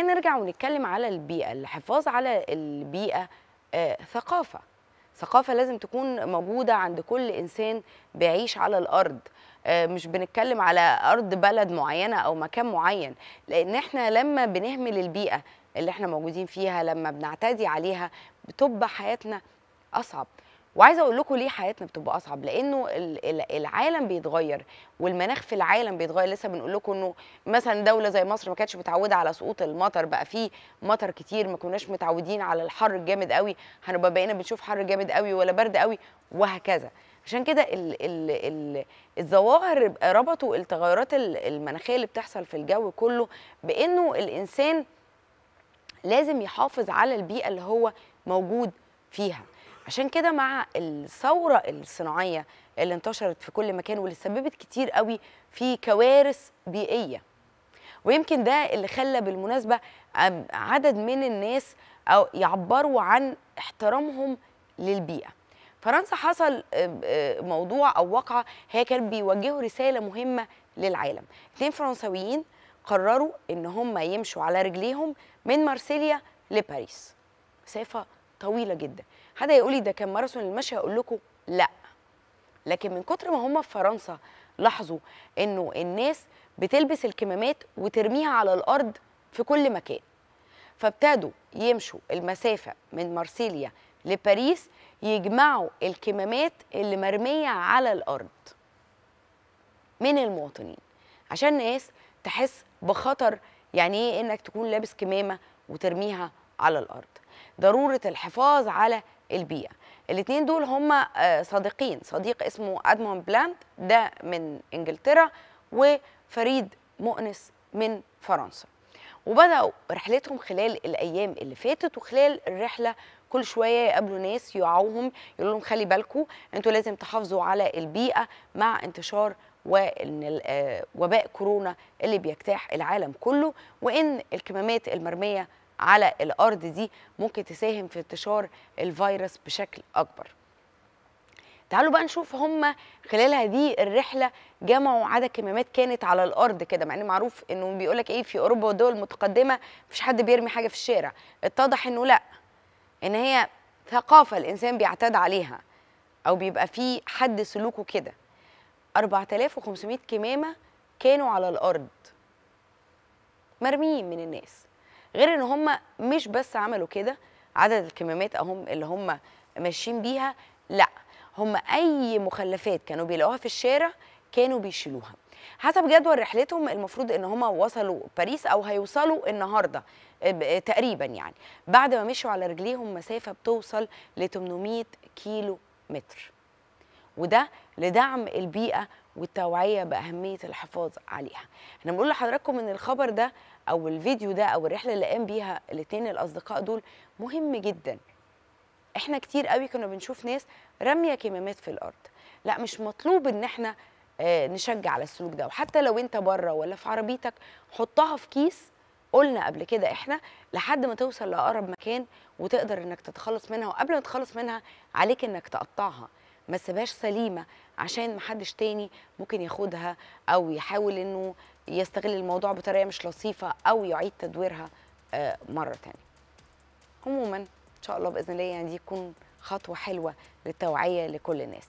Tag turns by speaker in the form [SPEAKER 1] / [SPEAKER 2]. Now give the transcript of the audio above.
[SPEAKER 1] نرجع ونتكلم على البيئة الحفاظ على البيئة آه، ثقافة ثقافة لازم تكون موجودة عند كل إنسان بيعيش على الأرض آه، مش بنتكلم على أرض بلد معينة أو مكان معين لأن إحنا لما بنهمل البيئة اللي إحنا موجودين فيها لما بنعتدي عليها بتبقى حياتنا أصعب وعايزه اقول لكم ليه حياتنا بتبقى اصعب لانه العالم بيتغير والمناخ في العالم بيتغير لسه بنقول لكم انه مثلا دوله زي مصر ما كانتش متعوده على سقوط المطر بقى فيه مطر كتير ما كناش متعودين على الحر الجامد قوي هنبقى بقينا بنشوف حر جامد قوي ولا برد قوي وهكذا عشان كده ال ال ال الظواهر ربطوا التغيرات المناخيه اللي بتحصل في الجو كله بانه الانسان لازم يحافظ على البيئه اللي هو موجود فيها عشان كده مع الثوره الصناعيه اللي انتشرت في كل مكان واللي سببت كتير قوي في كوارث بيئيه ويمكن ده اللي خلى بالمناسبه عدد من الناس او يعبروا عن احترامهم للبيئه فرنسا حصل موضوع او واقعه هي كان بيوجهوا رساله مهمه للعالم اثنين فرنساويين قرروا ان هم يمشوا على رجليهم من مارسيليا لباريس مسافه طويله جدا حد يقول لي ده كان ماراثون المشي هقول لكم لا لكن من كتر ما هم في فرنسا لاحظوا انه الناس بتلبس الكمامات وترميها على الارض في كل مكان فابتدوا يمشوا المسافه من مارسيليا لباريس يجمعوا الكمامات اللي مرميه على الارض من المواطنين عشان الناس تحس بخطر يعني ايه انك تكون لابس كمامه وترميها على الارض ضروره الحفاظ على البيئه الاثنين دول هما آه، صديقين صديق اسمه ادمون بلانت ده من انجلترا وفريد مؤنس من فرنسا وبدأوا رحلتهم خلال الأيام اللي فاتت وخلال الرحلة كل شوية يقابلوا ناس يقعوهم يقولوا لهم خلي بالكم انتوا لازم تحافظوا على البيئة مع انتشار وإن آه، وباء كورونا اللي بيجتاح العالم كله وإن الكمامات المرمية على الارض دي ممكن تساهم في انتشار الفيروس بشكل اكبر تعالوا بقى نشوف هم خلال هذه الرحله جمعوا عدد كمامات كانت على الارض كده مع ان معروف انه بيقول لك ايه في اوروبا والدول المتقدمه مفيش حد بيرمي حاجه في الشارع اتضح انه لا ان هي ثقافه الانسان بيعتاد عليها او بيبقى في حد سلوكه كده 4500 كمامه كانوا على الارض مرميين من الناس غير ان هم مش بس عملوا كده عدد الكمامات اهم اللي هم ماشيين بيها لا هم اي مخلفات كانوا بيلاقوها في الشارع كانوا بيشيلوها حسب جدول رحلتهم المفروض ان هم وصلوا باريس او هيوصلوا النهارده تقريبا يعني بعد ما مشوا على رجليهم مسافه بتوصل ل 800 كيلو متر وده لدعم البيئه والتوعيه باهميه الحفاظ عليها احنا بنقول لحضراتكم ان الخبر ده او الفيديو ده او الرحله اللي قام بيها الاثنين الاصدقاء دول مهم جدا احنا كتير قوي كنا بنشوف ناس رميه كمامات في الارض لا مش مطلوب ان احنا آه، نشجع على السلوك ده وحتى لو انت بره ولا في عربيتك حطها في كيس قلنا قبل كده احنا لحد ما توصل لاقرب مكان وتقدر انك تتخلص منها وقبل ما تتخلص منها عليك انك تقطعها ما تسيبهاش سليمه عشان ما حدش تاني ممكن ياخدها او يحاول انه يستغل الموضوع بطريقه مش لطيفه او يعيد تدويرها آه، مره تانية عموما ان شاء الله باذن الله يعني دي تكون خطوه حلوه للتوعيه لكل الناس